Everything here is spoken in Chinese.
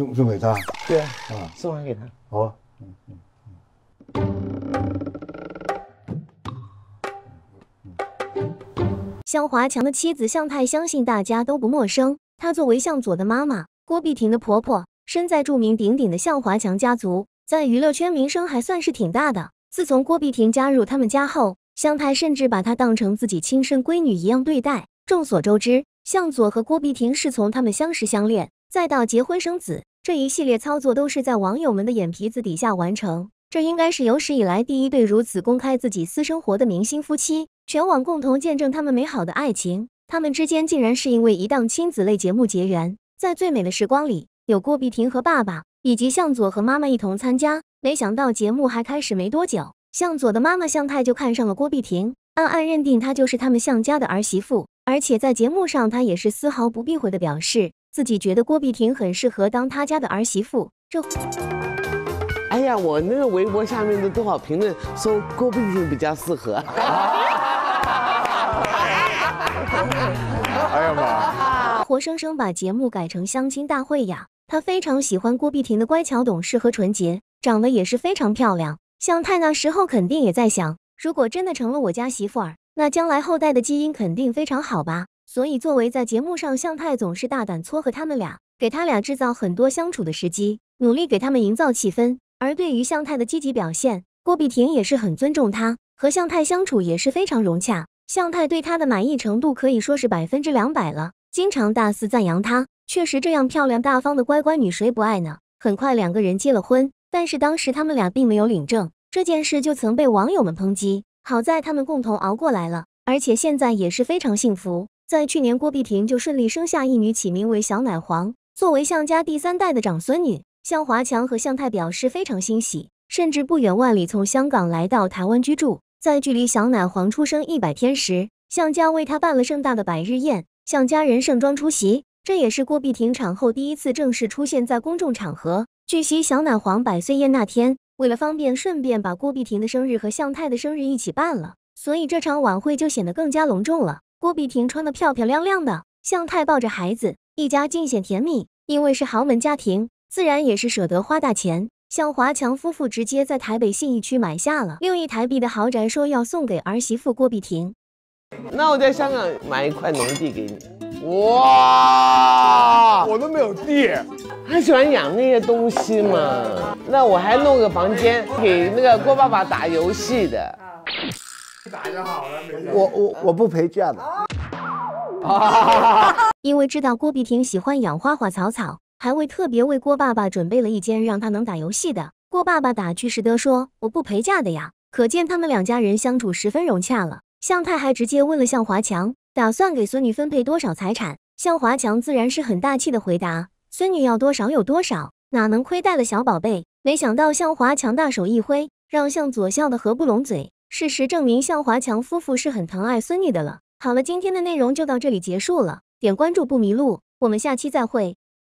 送送给他，对啊，啊，送还给他。好。向华强的妻子向太相信大家都不陌生，她作为向佐的妈妈，郭碧婷的婆婆，身在著名鼎鼎的向华强家族，在娱乐圈名声还算是挺大的。自从郭碧婷加入他们家后，向太甚至把她当成自己亲生闺女一样对待。众所周知，向佐和郭碧婷是从他们相识相恋，再到结婚生子。这一系列操作都是在网友们的眼皮子底下完成，这应该是有史以来第一对如此公开自己私生活的明星夫妻，全网共同见证他们美好的爱情。他们之间竟然是因为一档亲子类节目结缘，在《最美的时光》里，有郭碧婷和爸爸，以及向佐和妈妈一同参加。没想到节目还开始没多久，向佐的妈妈向太就看上了郭碧婷，暗暗认定她就是他们向家的儿媳妇，而且在节目上，她也是丝毫不避讳的表示。自己觉得郭碧婷很适合当他家的儿媳妇。这，哎呀，我那个微博下面的多少评论说郭碧婷比较适合。哎呀妈！活生生把节目改成相亲大会呀！他非常喜欢郭碧婷的乖巧懂事和纯洁，长得也是非常漂亮。向太那时候肯定也在想，如果真的成了我家媳妇儿，那将来后代的基因肯定非常好吧。所以，作为在节目上，向太总是大胆撮合他们俩，给他俩制造很多相处的时机，努力给他们营造气氛。而对于向太的积极表现，郭碧婷也是很尊重他，和向太相处也是非常融洽。向太对她的满意程度可以说是百分之两百了，经常大肆赞扬她。确实，这样漂亮大方的乖乖女，谁不爱呢？很快，两个人结了婚，但是当时他们俩并没有领证，这件事就曾被网友们抨击。好在他们共同熬过来了，而且现在也是非常幸福。在去年，郭碧婷就顺利生下一女，起名为小奶黄。作为向家第三代的长孙女，向华强和向太表示非常欣喜，甚至不远万里从香港来到台湾居住。在距离小奶黄出生一百天时，向家为她办了盛大的百日宴，向家人盛装出席。这也是郭碧婷产后第一次正式出现在公众场合。据悉，小奶黄百岁宴那天，为了方便，顺便把郭碧婷的生日和向太的生日一起办了，所以这场晚会就显得更加隆重了。郭碧婷穿得漂漂亮亮的，向太抱着孩子，一家尽显甜蜜。因为是豪门家庭，自然也是舍得花大钱。向华强夫妇直接在台北信义区买下了六亿台币的豪宅，说要送给儿媳妇郭碧婷。那我在香港买一块农地给你。哇，我都没有地，还喜欢养那些东西嘛？那我还弄个房间给那个郭爸爸打游戏的。打就好了，我我我不陪嫁的，因为知道郭碧婷喜欢养花花草草，还为特别为郭爸爸准备了一间让他能打游戏的。郭爸爸打趣时的说：“我不陪嫁的呀。”可见他们两家人相处十分融洽了。向太还直接问了向华强打算给孙女分配多少财产，向华强自然是很大气的回答：“孙女要多少有多少，哪能亏待了小宝贝？”没想到向华强大手一挥，让向左笑得合不拢嘴。事实证明，向华强夫妇是很疼爱孙女的了。好了，今天的内容就到这里结束了，点关注不迷路，我们下期再会。